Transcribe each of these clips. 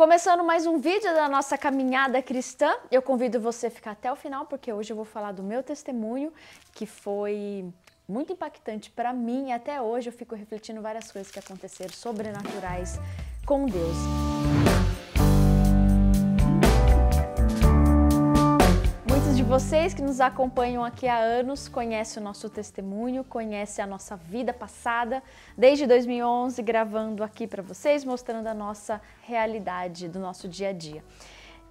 Começando mais um vídeo da nossa caminhada cristã, eu convido você a ficar até o final, porque hoje eu vou falar do meu testemunho, que foi muito impactante para mim. Até hoje eu fico refletindo várias coisas que aconteceram sobrenaturais com Deus. Vocês que nos acompanham aqui há anos conhecem o nosso testemunho, conhecem a nossa vida passada, desde 2011 gravando aqui para vocês, mostrando a nossa realidade do nosso dia a dia.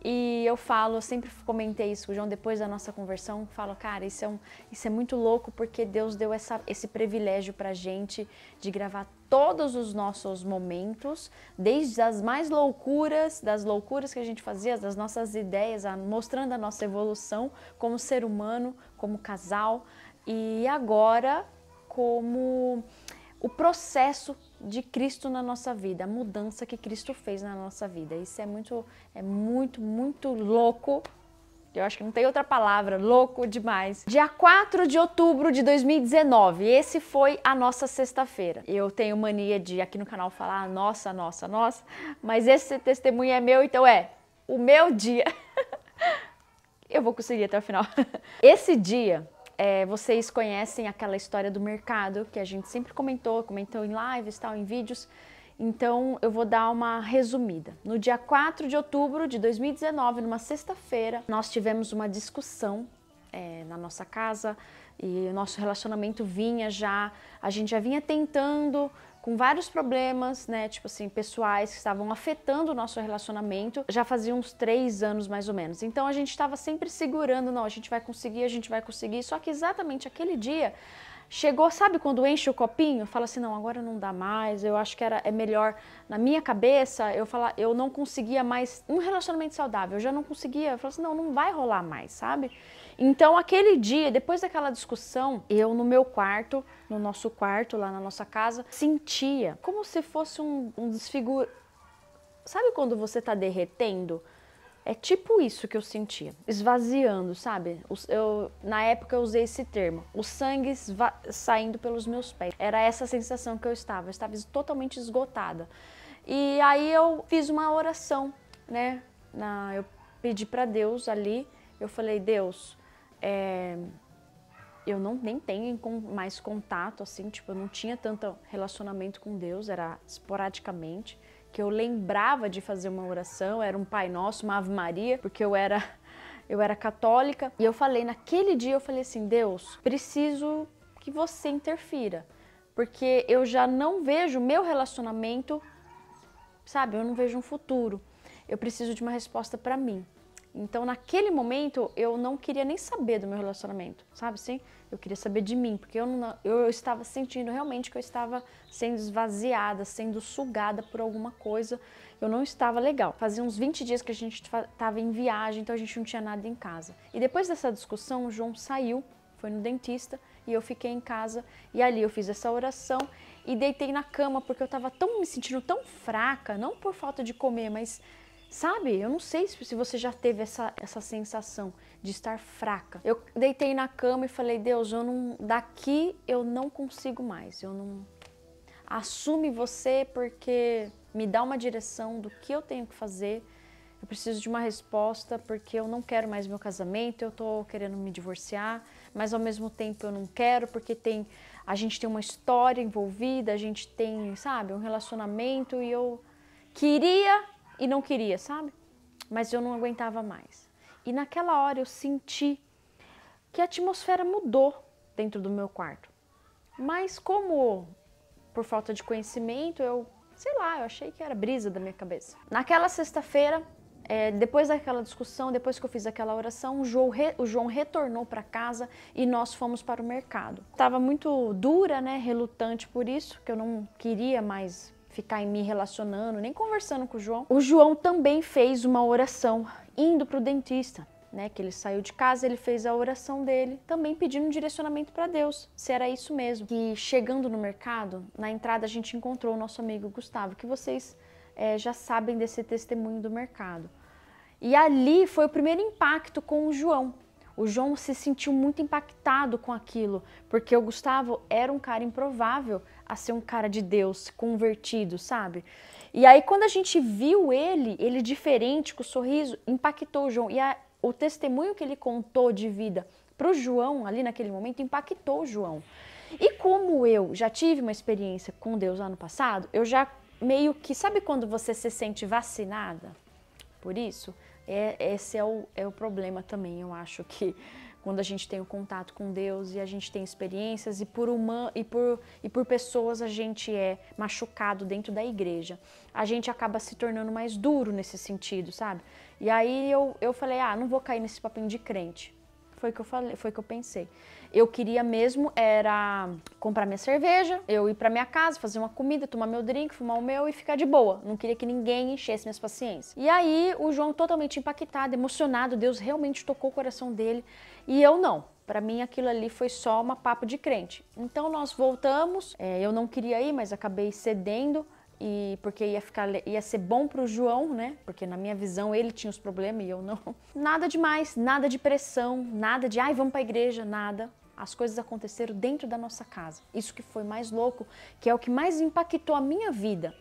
E eu falo, eu sempre comentei isso com o João depois da nossa conversão, falo, cara, isso é, um, isso é muito louco porque Deus deu essa, esse privilégio pra gente de gravar todos os nossos momentos, desde as mais loucuras, das loucuras que a gente fazia, das nossas ideias, a, mostrando a nossa evolução como ser humano, como casal, e agora como o processo de Cristo na nossa vida, a mudança que Cristo fez na nossa vida. Isso é muito, é muito, muito louco. Eu acho que não tem outra palavra, louco demais. Dia 4 de outubro de 2019, esse foi a nossa sexta-feira. Eu tenho mania de aqui no canal falar nossa, nossa, nossa, mas esse testemunho é meu, então é o meu dia. eu vou conseguir até o final. esse dia é, vocês conhecem aquela história do mercado que a gente sempre comentou, comentou em lives, tal, em vídeos. Então eu vou dar uma resumida. No dia 4 de outubro de 2019, numa sexta-feira, nós tivemos uma discussão é, na nossa casa e o nosso relacionamento vinha já, a gente já vinha tentando com vários problemas, né, tipo assim, pessoais que estavam afetando o nosso relacionamento, já fazia uns três anos mais ou menos. Então a gente estava sempre segurando, não, a gente vai conseguir, a gente vai conseguir. Só que exatamente aquele dia chegou, sabe quando enche o copinho? Fala assim, não, agora não dá mais, eu acho que era, é melhor. Na minha cabeça, eu falar, eu não conseguia mais um relacionamento saudável, eu já não conseguia. Eu falo assim, não, não vai rolar mais, sabe? Então, aquele dia, depois daquela discussão, eu no meu quarto, no nosso quarto, lá na nossa casa, sentia como se fosse um, um desfigur... Sabe quando você tá derretendo? É tipo isso que eu sentia, esvaziando, sabe? Eu, na época eu usei esse termo, o sangue saindo pelos meus pés. Era essa sensação que eu estava, eu estava totalmente esgotada. E aí eu fiz uma oração, né? Na, eu pedi para Deus ali, eu falei: Deus, é, eu não nem tenho mais contato assim, tipo, eu não tinha tanto relacionamento com Deus, era esporadicamente que eu lembrava de fazer uma oração, era um Pai Nosso, uma Ave Maria, porque eu era eu era católica, e eu falei naquele dia eu falei assim, Deus, preciso que você interfira, porque eu já não vejo meu relacionamento, sabe, eu não vejo um futuro. Eu preciso de uma resposta para mim. Então, naquele momento, eu não queria nem saber do meu relacionamento, sabe assim? Eu queria saber de mim, porque eu, não, eu estava sentindo realmente que eu estava sendo esvaziada, sendo sugada por alguma coisa. Eu não estava legal. Fazia uns 20 dias que a gente estava em viagem, então a gente não tinha nada em casa. E depois dessa discussão, o João saiu, foi no dentista, e eu fiquei em casa. E ali eu fiz essa oração e deitei na cama, porque eu estava tão me sentindo tão fraca, não por falta de comer, mas Sabe? Eu não sei se você já teve essa, essa sensação de estar fraca. Eu deitei na cama e falei: Deus, eu não. Daqui eu não consigo mais. Eu não. Assume você porque me dá uma direção do que eu tenho que fazer. Eu preciso de uma resposta porque eu não quero mais meu casamento, eu tô querendo me divorciar, mas ao mesmo tempo eu não quero porque tem a gente tem uma história envolvida, a gente tem, sabe, um relacionamento e eu queria e não queria, sabe? Mas eu não aguentava mais. E naquela hora eu senti que a atmosfera mudou dentro do meu quarto. Mas como por falta de conhecimento, eu, sei lá, eu achei que era brisa da minha cabeça. Naquela sexta-feira, é, depois daquela discussão, depois que eu fiz aquela oração, o João, re, o João retornou para casa e nós fomos para o mercado. Estava muito dura, né, relutante por isso, que eu não queria mais ficar em me relacionando, nem conversando com o João. O João também fez uma oração indo para o dentista. Né, que ele saiu de casa, ele fez a oração dele, também pedindo um direcionamento para Deus, se era isso mesmo. E chegando no mercado, na entrada a gente encontrou o nosso amigo Gustavo, que vocês é, já sabem desse testemunho do mercado. E ali foi o primeiro impacto com o João. O João se sentiu muito impactado com aquilo, porque o Gustavo era um cara improvável, a ser um cara de Deus, convertido, sabe? E aí quando a gente viu ele, ele diferente, com o sorriso, impactou o João. E a, o testemunho que ele contou de vida para o João ali naquele momento impactou o João. E como eu já tive uma experiência com Deus ano passado, eu já meio que. Sabe quando você se sente vacinada por isso? É, esse é o, é o problema também, eu acho que quando a gente tem o um contato com Deus e a gente tem experiências e por human, e por e por pessoas a gente é machucado dentro da igreja. A gente acaba se tornando mais duro nesse sentido, sabe? E aí eu, eu falei: "Ah, não vou cair nesse papinho de crente". Foi que eu falei, foi que eu pensei. Eu queria mesmo era comprar minha cerveja, eu ir para minha casa, fazer uma comida, tomar meu drink, fumar o meu e ficar de boa. Não queria que ninguém enchesse minhas paciências. E aí o João totalmente impactado, emocionado, Deus realmente tocou o coração dele e eu não. Para mim, aquilo ali foi só uma papo de crente. Então, nós voltamos. É, eu não queria ir, mas acabei cedendo e porque ia ficar ia ser bom para o João, né? Porque na minha visão ele tinha os problemas e eu não. Nada demais, nada de pressão, nada de ai, vamos para a igreja, nada. As coisas aconteceram dentro da nossa casa. Isso que foi mais louco, que é o que mais impactou a minha vida.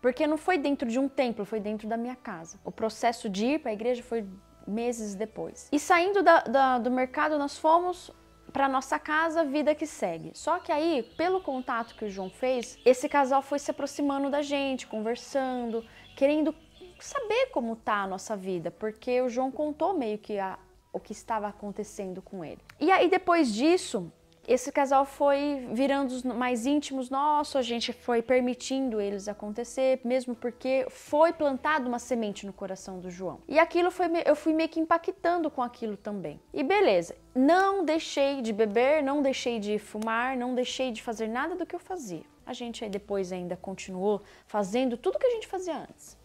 Porque não foi dentro de um templo, foi dentro da minha casa. O processo de ir para a igreja foi meses depois. E saindo da, da, do mercado, nós fomos para nossa casa, vida que segue. Só que aí, pelo contato que o João fez, esse casal foi se aproximando da gente, conversando, querendo saber como tá a nossa vida, porque o João contou meio que a, o que estava acontecendo com ele. E aí depois disso, esse casal foi virando os mais íntimos nossos, a gente foi permitindo eles acontecer, mesmo porque foi plantada uma semente no coração do João. E aquilo foi, eu fui meio que impactando com aquilo também. E beleza, não deixei de beber, não deixei de fumar, não deixei de fazer nada do que eu fazia. A gente aí depois ainda continuou fazendo tudo que a gente fazia antes.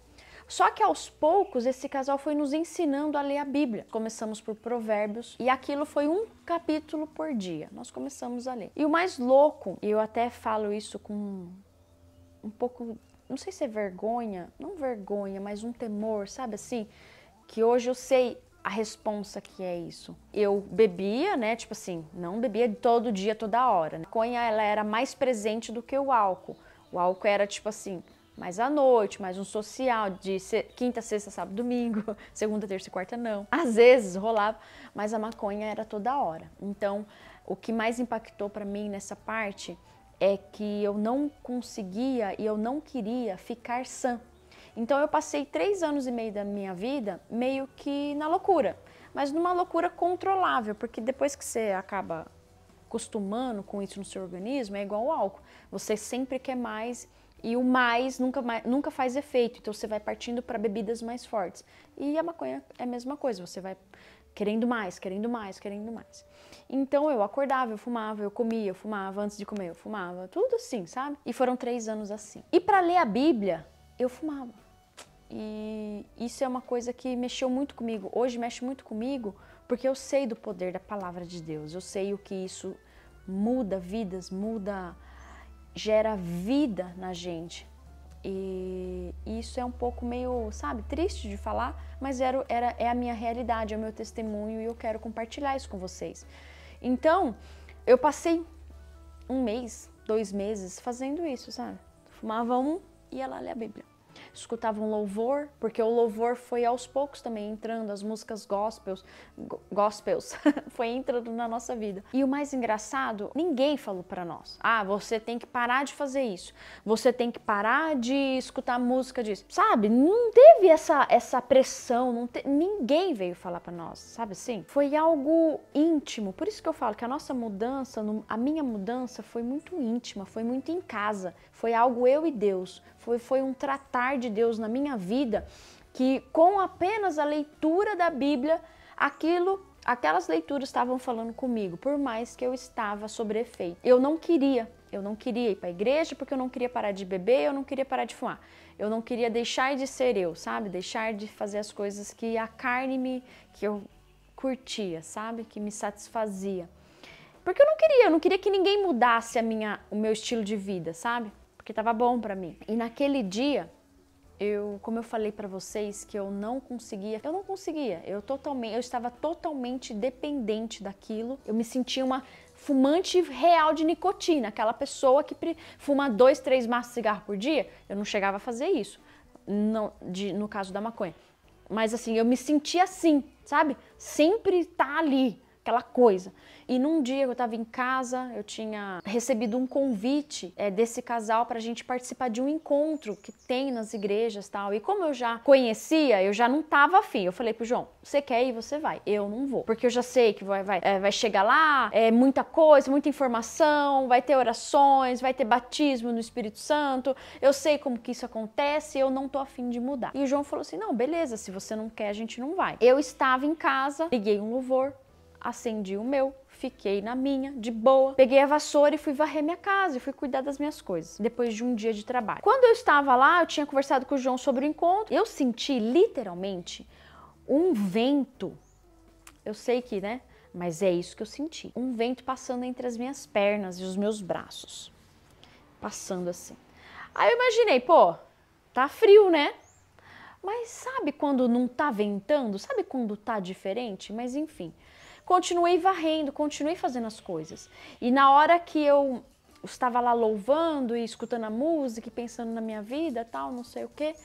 Só que aos poucos esse casal foi nos ensinando a ler a Bíblia. Começamos por Provérbios e aquilo foi um capítulo por dia. Nós começamos a ler. E o mais louco, e eu até falo isso com um pouco, não sei se é vergonha, não vergonha, mas um temor, sabe assim? Que hoje eu sei a responsa que é isso. Eu bebia, né? Tipo assim, não bebia todo dia, toda hora. A né? maconha, ela era mais presente do que o álcool. O álcool era tipo assim, mais à noite, mais um social de quinta, sexta, sábado, domingo, segunda, terça e quarta não. Às vezes rolava, mas a maconha era toda hora. Então, o que mais impactou para mim nessa parte é que eu não conseguia e eu não queria ficar sã. Então eu passei três anos e meio da minha vida meio que na loucura, mas numa loucura controlável, porque depois que você acaba acostumando com isso no seu organismo, é igual ao álcool. Você sempre quer mais e o mais nunca, nunca faz efeito, então você vai partindo para bebidas mais fortes. E a maconha é a mesma coisa, você vai querendo mais, querendo mais, querendo mais. Então eu acordava, eu fumava, eu comia, eu fumava, antes de comer eu fumava, tudo assim, sabe? E foram três anos assim. E para ler a Bíblia, eu fumava. E isso é uma coisa que mexeu muito comigo. Hoje mexe muito comigo porque eu sei do poder da palavra de Deus, eu sei o que isso muda vidas, muda gera vida na gente. E isso é um pouco meio, sabe, triste de falar, mas era, era, é a minha realidade, é o meu testemunho e eu quero compartilhar isso com vocês. Então, eu passei um mês, dois meses fazendo isso, sabe? Fumava um e ia lá ler a Bíblia escutavam louvor, porque o louvor foi aos poucos também entrando, as músicas gospels, gospels foi entrando na nossa vida. E o mais engraçado, ninguém falou para nós: "Ah, você tem que parar de fazer isso. Você tem que parar de escutar música disso". Sabe? Não teve essa essa pressão, não te... ninguém veio falar para nós, sabe assim? Foi algo íntimo. Por isso que eu falo que a nossa mudança, a minha mudança foi muito íntima, foi muito em casa, foi algo eu e Deus foi, foi um tratar de Deus na minha vida que com apenas a leitura da Bíblia, aquilo, aquelas leituras estavam falando comigo, por mais que eu estava sobre efeito. Eu não queria, eu não queria ir para a igreja porque eu não queria parar de beber, eu não queria parar de fumar. Eu não queria deixar de ser eu, sabe? Deixar de fazer as coisas que a carne me que eu curtia, sabe? Que me satisfazia. Porque eu não queria, eu não queria que ninguém mudasse a minha, o meu estilo de vida, sabe? porque estava bom para mim. E naquele dia, eu, como eu falei para vocês que eu não conseguia, eu não conseguia. Eu totalmente, eu estava totalmente dependente daquilo. Eu me sentia uma fumante real de nicotina, aquela pessoa que fuma dois, três maços de cigarro por dia. Eu não chegava a fazer isso, não, de, no caso da maconha. Mas assim, eu me sentia assim, sabe? Sempre tá ali aquela coisa. E num dia eu estava em casa, eu tinha recebido um convite é, desse casal para a gente participar de um encontro que tem nas igrejas tal. E como eu já conhecia, eu já não tava afim. Eu falei pro João, você quer ir, você vai. Eu não vou. Porque eu já sei que vai, vai, é, vai chegar lá, é muita coisa, muita informação, vai ter orações, vai ter batismo no Espírito Santo. Eu sei como que isso acontece, eu não tô afim de mudar. E o João falou assim: não, beleza, se você não quer, a gente não vai. Eu estava em casa, liguei um louvor, acendi o meu, fiquei na minha, de boa, peguei a vassoura e fui varrer minha casa e fui cuidar das minhas coisas, depois de um dia de trabalho. Quando eu estava lá, eu tinha conversado com o João sobre o encontro, eu senti literalmente um vento. Eu sei que, né? Mas é isso que eu senti. Um vento passando entre as minhas pernas e os meus braços. Passando assim. Aí eu imaginei, pô, tá frio, né? Mas sabe quando não tá ventando? Sabe quando tá diferente? Mas enfim, continuei varrendo, continuei fazendo as coisas. E na hora que eu estava lá louvando e escutando a música e pensando na minha vida, tal, não sei o que,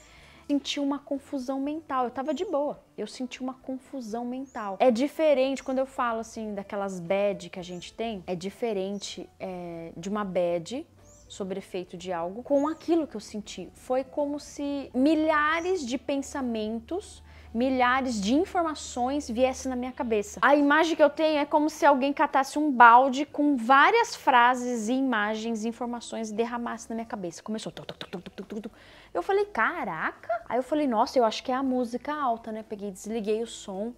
senti uma confusão mental. Eu estava de boa. Eu senti uma confusão mental. É diferente quando eu falo assim daquelas bad que a gente tem, é diferente é, de uma bad sobre efeito de algo com aquilo que eu senti. Foi como se milhares de pensamentos milhares de informações viessem na minha cabeça. A imagem que eu tenho é como se alguém catasse um balde com várias frases, e imagens, informações e derramasse na minha cabeça. Começou. eu falei, caraca! Aí eu falei, nossa, eu acho que é a música alta, né? Peguei, desliguei o som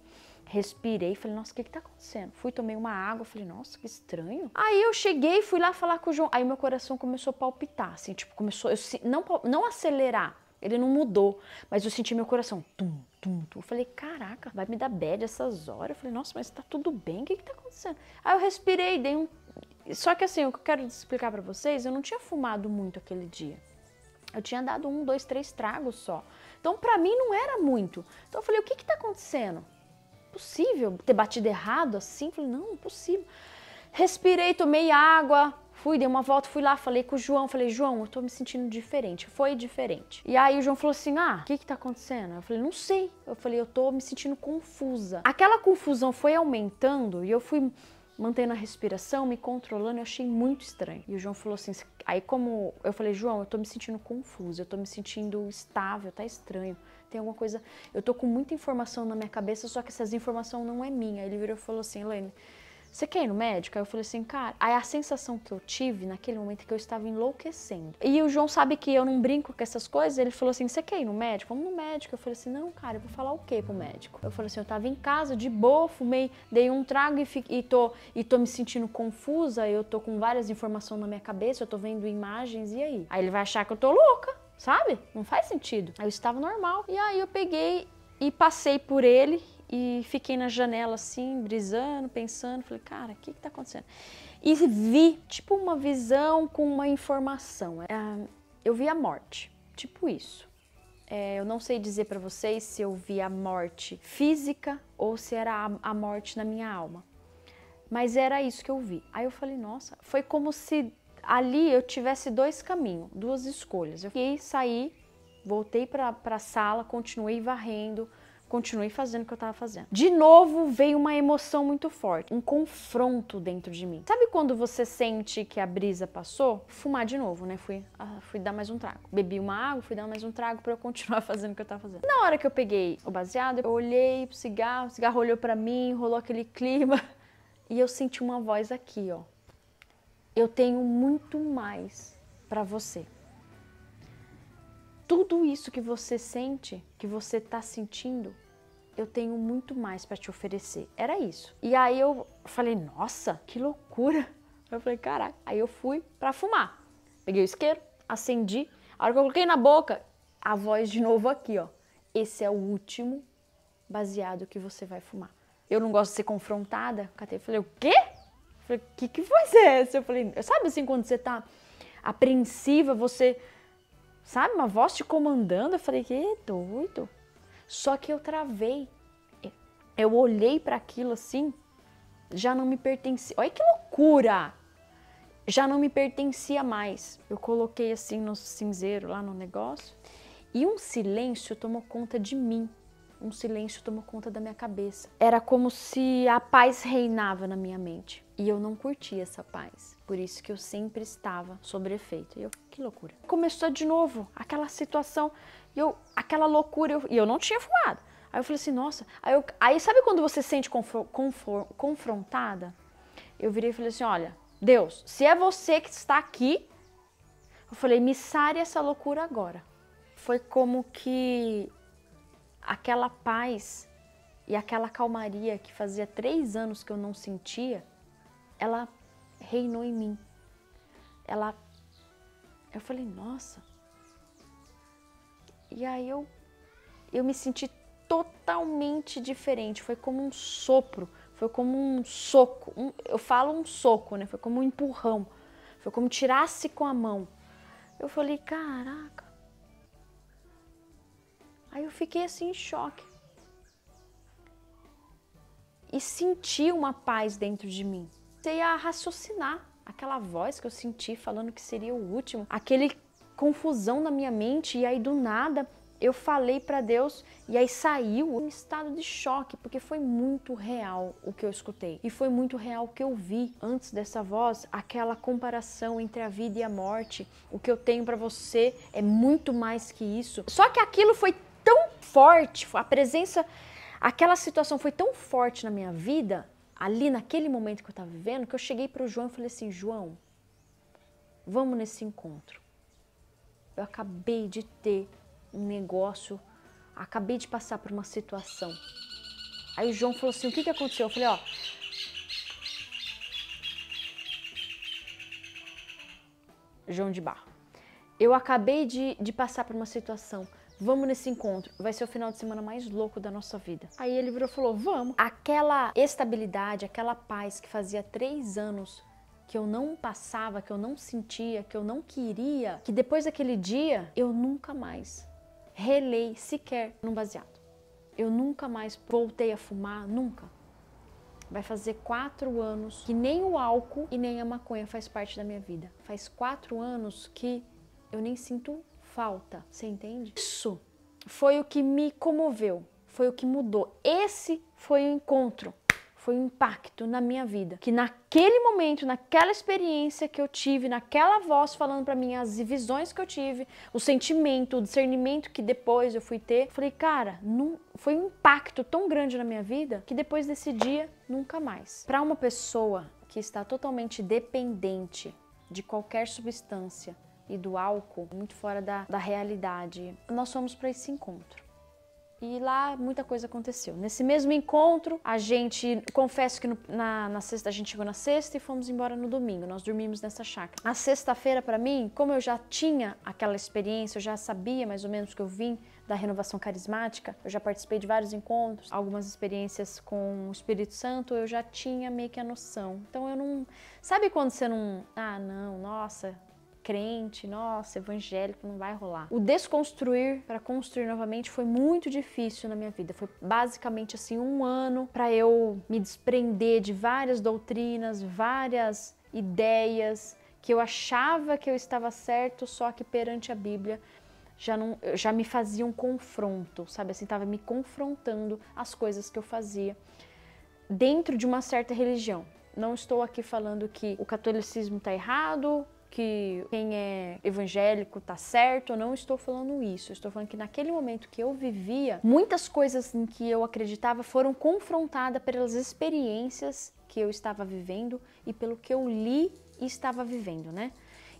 respirei, falei, nossa, o que que tá acontecendo? Fui, tomei uma água, falei, nossa, que estranho. Aí eu cheguei, fui lá falar com o João, aí meu coração começou a palpitar, assim, tipo, começou, eu, não, não acelerar, ele não mudou, mas eu senti meu coração, tum, tonto. Eu falei, caraca, vai me dar bad essas horas? Eu falei, nossa, mas tá tudo bem? O que que tá acontecendo? Aí eu respirei, dei um... Só que assim, o que eu quero explicar para vocês, eu não tinha fumado muito aquele dia. Eu tinha dado um, dois, três tragos só. Então pra mim não era muito. Então eu falei, o que que tá acontecendo? Possível ter batido errado assim? Eu falei, não, impossível. Respirei, tomei água, Fui, dei uma volta, fui lá, falei com o João, falei, João, eu tô me sentindo diferente, foi diferente. E aí o João falou assim, ah, o que que tá acontecendo? Eu falei, não sei. Eu falei, eu tô me sentindo confusa. Aquela confusão foi aumentando e eu fui mantendo a respiração, me controlando, eu achei muito estranho. E o João falou assim, aí como eu falei, João, eu tô me sentindo confusa, eu tô me sentindo estável, tá estranho. Tem alguma coisa, eu tô com muita informação na minha cabeça, só que essas informações não é minha. Ele virou e falou assim, Helene, você quer ir no médico? Aí eu falei assim, cara, aí a sensação que eu tive naquele momento é que eu estava enlouquecendo. E o João sabe que eu não brinco com essas coisas, ele falou assim, você quer ir no médico? Vamos no médico. Eu falei assim, não, cara, eu vou falar o quê pro médico? Eu falei assim, eu tava em casa, de boa, fumei, dei um trago e, e, tô, e tô me sentindo confusa, eu tô com várias informações na minha cabeça, eu tô vendo imagens, e aí? Aí ele vai achar que eu tô louca, sabe? Não faz sentido. Aí eu estava normal. E aí eu peguei e passei por ele e fiquei na janela assim, brisando, pensando, falei, cara, o que está acontecendo? E vi, tipo, uma visão com uma informação. É, eu vi a morte, tipo isso. É, eu não sei dizer para vocês se eu vi a morte física ou se era a, morte na minha alma. Mas era isso que eu vi. Aí eu falei, nossa, foi como se ali eu tivesse dois caminhos, duas escolhas. Eu fiquei, saí, voltei para a sala, continuei varrendo, continuei fazendo o que eu tava fazendo. De novo veio uma emoção muito forte, um confronto dentro de mim. Sabe quando você sente que a brisa passou? Fumar de novo, né? Fui, ah, fui dar mais um trago. Bebi uma água, fui dar mais um trago para eu continuar fazendo o que eu tava fazendo. Na hora que eu peguei o baseado, eu olhei pro cigarro, o cigarro olhou para mim, rolou aquele clima e eu senti uma voz aqui, ó. Eu tenho muito mais para você tudo isso que você sente, que você está sentindo, eu tenho muito mais para te oferecer. Era isso. E aí eu falei, nossa, que loucura. Eu falei, caraca. Aí eu fui para fumar. Peguei o isqueiro, acendi. A hora que eu coloquei na boca, a voz de novo aqui, ó. Esse é o último baseado que você vai fumar. Eu não gosto de ser confrontada. Catei, falei, o quê? Eu falei, que que voz é essa? Eu falei, sabe assim, quando você tá apreensiva, você sabe? Uma voz te comandando. Eu falei, que doido. Só que eu travei. Eu olhei para aquilo assim, já não me pertencia. Olha que loucura! Já não me pertencia mais. Eu coloquei assim no cinzeiro lá no negócio e um silêncio tomou conta de mim. Um silêncio tomou conta da minha cabeça. Era como se a paz reinava na minha mente. E eu não curtia essa paz. Por isso que eu sempre estava sobre efeito. E eu que loucura. Começou de novo aquela situação e eu, aquela loucura, eu, e eu não tinha fumado. Aí eu falei assim, nossa. Aí, eu, aí sabe quando você se sente confrontada? Eu virei e falei assim: olha, Deus, se é você que está aqui, eu falei, me sare essa loucura agora. Foi como que aquela paz e aquela calmaria que fazia três anos que eu não sentia, ela reinou em mim. Ela eu falei, nossa. E aí eu, eu me senti totalmente diferente. Foi como um sopro, foi como um soco. Um, eu falo um soco, né? Foi como um empurrão. Foi como tirasse com a mão. Eu falei, caraca. Aí eu fiquei assim em choque. E senti uma paz dentro de mim. Comecei a raciocinar aquela voz que eu senti falando que seria o último, aquele confusão na minha mente e aí do nada eu falei para Deus e aí saiu um estado de choque, porque foi muito real o que eu escutei e foi muito real o que eu vi antes dessa voz, aquela comparação entre a vida e a morte. O que eu tenho para você é muito mais que isso. Só que aquilo foi tão forte, a presença, aquela situação foi tão forte na minha vida ali naquele momento que eu estava vivendo, que eu cheguei para o João e falei assim: João, vamos nesse encontro. Eu acabei de ter um negócio, acabei de passar por uma situação. Aí o João falou assim: O que, que aconteceu? Eu falei: Ó. João de Barro. Eu acabei de, de passar por uma situação vamos nesse encontro, vai ser o final de semana mais louco da nossa vida. Aí ele virou e falou, vamos. Aquela estabilidade, aquela paz que fazia três anos que eu não passava, que eu não sentia, que eu não queria, que depois daquele dia eu nunca mais relei sequer num baseado. Eu nunca mais voltei a fumar, nunca. Vai fazer quatro anos que nem o álcool e nem a maconha faz parte da minha vida. Faz quatro anos que eu nem sinto falta, você entende? Isso foi o que me comoveu, foi o que mudou. Esse foi o encontro, foi o impacto na minha vida. Que naquele momento, naquela experiência que eu tive, naquela voz falando para mim as visões que eu tive, o sentimento, o discernimento que depois eu fui ter, falei, cara, não, foi um impacto tão grande na minha vida que depois desse dia nunca mais. Para uma pessoa que está totalmente dependente de qualquer substância, e do álcool muito fora da, da realidade. Nós fomos para esse encontro. E lá muita coisa aconteceu. Nesse mesmo encontro, a gente, confesso que no, na, na, sexta, a gente chegou na sexta e fomos embora no domingo. Nós dormimos nessa chácara. A sexta-feira, para mim, como eu já tinha aquela experiência, eu já sabia mais ou menos que eu vim da renovação carismática, eu já participei de vários encontros, algumas experiências com o Espírito Santo, eu já tinha meio que a noção. Então eu não. Sabe quando você não. Ah, não, nossa, crente, nossa, evangélico, não vai rolar. O desconstruir para construir novamente foi muito difícil na minha vida. Foi basicamente assim um ano para eu me desprender de várias doutrinas, várias ideias que eu achava que eu estava certo, só que perante a Bíblia já não já me fazia um confronto, sabe? Assim, estava me confrontando as coisas que eu fazia dentro de uma certa religião. Não estou aqui falando que o catolicismo está errado, que quem é evangélico tá certo, eu não estou falando isso. estou falando que naquele momento que eu vivia, muitas coisas em que eu acreditava foram confrontadas pelas experiências que eu estava vivendo e pelo que eu li e estava vivendo, né?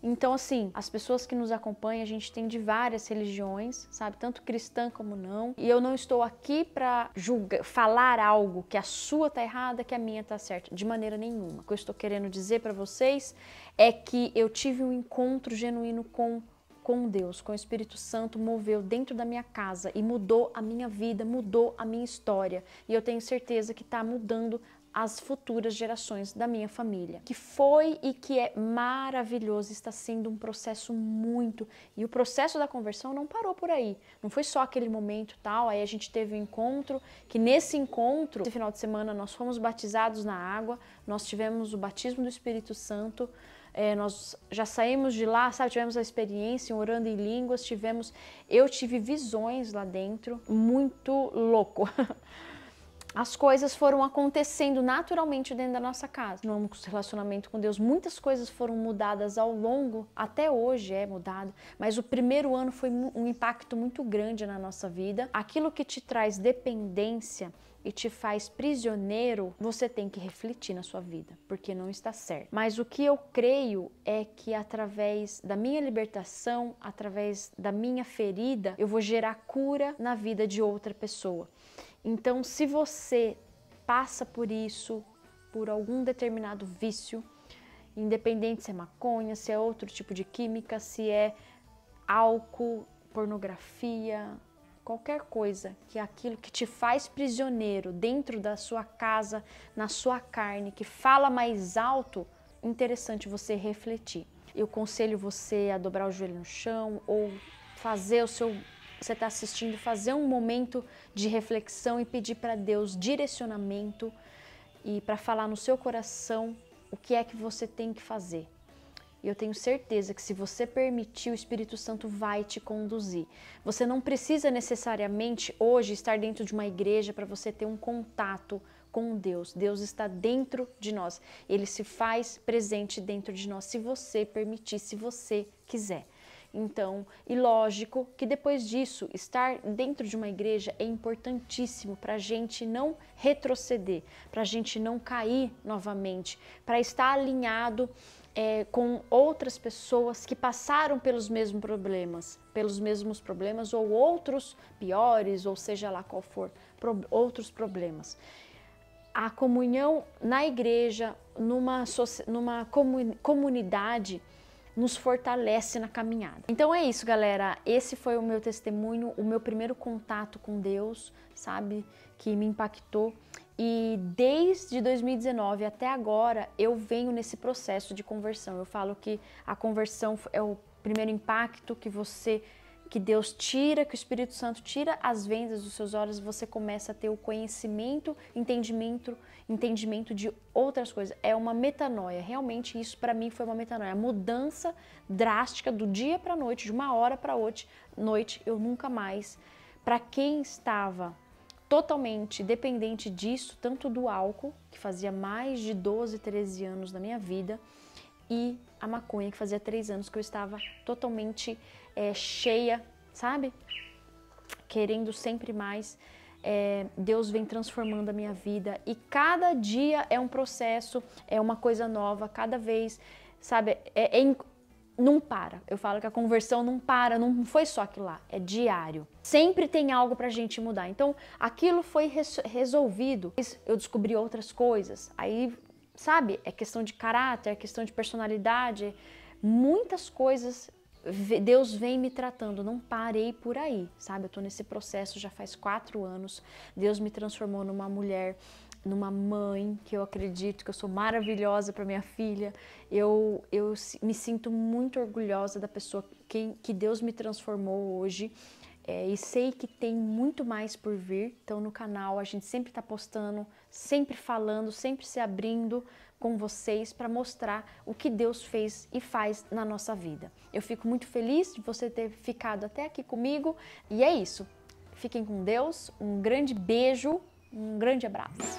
Então, assim, as pessoas que nos acompanham, a gente tem de várias religiões, sabe? Tanto cristã como não. E eu não estou aqui para julgar, falar algo que a sua tá errada, que a minha tá certa, de maneira nenhuma. O que eu estou querendo dizer para vocês é que eu tive um encontro genuíno com com Deus, com o Espírito Santo, moveu dentro da minha casa e mudou a minha vida, mudou a minha história. E eu tenho certeza que está mudando as futuras gerações da minha família. Que foi e que é maravilhoso, está sendo um processo muito. E o processo da conversão não parou por aí. Não foi só aquele momento tal, aí a gente teve um encontro, que nesse encontro, no final de semana, nós fomos batizados na água, nós tivemos o batismo do Espírito Santo. É, nós já saímos de lá, sabe? Tivemos a experiência orando em línguas, tivemos. Eu tive visões lá dentro, muito louco. as coisas foram acontecendo naturalmente dentro da nossa casa. No nosso relacionamento com Deus, muitas coisas foram mudadas ao longo, até hoje é mudada, mas o primeiro ano foi um impacto muito grande na nossa vida. Aquilo que te traz dependência, e te faz prisioneiro, você tem que refletir na sua vida, porque não está certo. Mas o que eu creio é que através da minha libertação, através da minha ferida, eu vou gerar cura na vida de outra pessoa. Então, se você passa por isso, por algum determinado vício, independente se é maconha, se é outro tipo de química, se é álcool, pornografia, qualquer coisa que é aquilo que te faz prisioneiro dentro da sua casa, na sua carne, que fala mais alto, interessante você refletir. Eu conselho você a dobrar o joelho no chão ou fazer o seu você está assistindo, fazer um momento de reflexão e pedir para Deus direcionamento e para falar no seu coração o que é que você tem que fazer. E eu tenho certeza que se você permitir, o Espírito Santo vai te conduzir. Você não precisa necessariamente hoje estar dentro de uma igreja para você ter um contato com Deus. Deus está dentro de nós. Ele se faz presente dentro de nós se você permitir, se você quiser. Então, e lógico que depois disso, estar dentro de uma igreja é importantíssimo para a gente não retroceder, para a gente não cair novamente, para estar alinhado é, com outras pessoas que passaram pelos mesmos problemas, pelos mesmos problemas ou outros piores, ou seja lá qual for, pro, outros problemas. A comunhão na igreja, numa, numa comunidade, nos fortalece na caminhada. Então é isso, galera. Esse foi o meu testemunho, o meu primeiro contato com Deus, sabe? Que me impactou. E desde 2019 até agora eu venho nesse processo de conversão. Eu falo que a conversão é o primeiro impacto que você que Deus tira, que o Espírito Santo tira as vendas dos seus olhos, você começa a ter o conhecimento, entendimento, entendimento de outras coisas. É uma metanoia. Realmente isso para mim foi uma metanoia, a mudança drástica do dia para noite, de uma hora para outra, noite, eu nunca mais para quem estava totalmente dependente disso, tanto do álcool, que fazia mais de 12, 13 anos da minha vida, e a maconha, que fazia 3 anos que eu estava totalmente é, cheia, sabe? Querendo sempre mais. É, Deus vem transformando a minha vida e cada dia é um processo, é uma coisa nova, cada vez, sabe? É, é, não para. Eu falo que a conversão não para, não foi só aquilo lá, é diário. Sempre tem algo pra gente mudar. Então, aquilo foi res, resolvido, eu descobri outras coisas. Aí, sabe? É questão de caráter, é questão de personalidade, muitas coisas Deus vem me tratando, não parei por aí, sabe? Eu tô nesse processo já faz quatro anos. Deus me transformou numa mulher, numa mãe que eu acredito que eu sou maravilhosa para minha filha. Eu, eu me sinto muito orgulhosa da pessoa quem, que Deus me transformou hoje. É, e sei que tem muito mais por vir. Então, no canal, a gente sempre está postando, sempre falando, sempre se abrindo com vocês para mostrar o que Deus fez e faz na nossa vida. Eu fico muito feliz de você ter ficado até aqui comigo e é isso. Fiquem com Deus, um grande beijo, um grande abraço.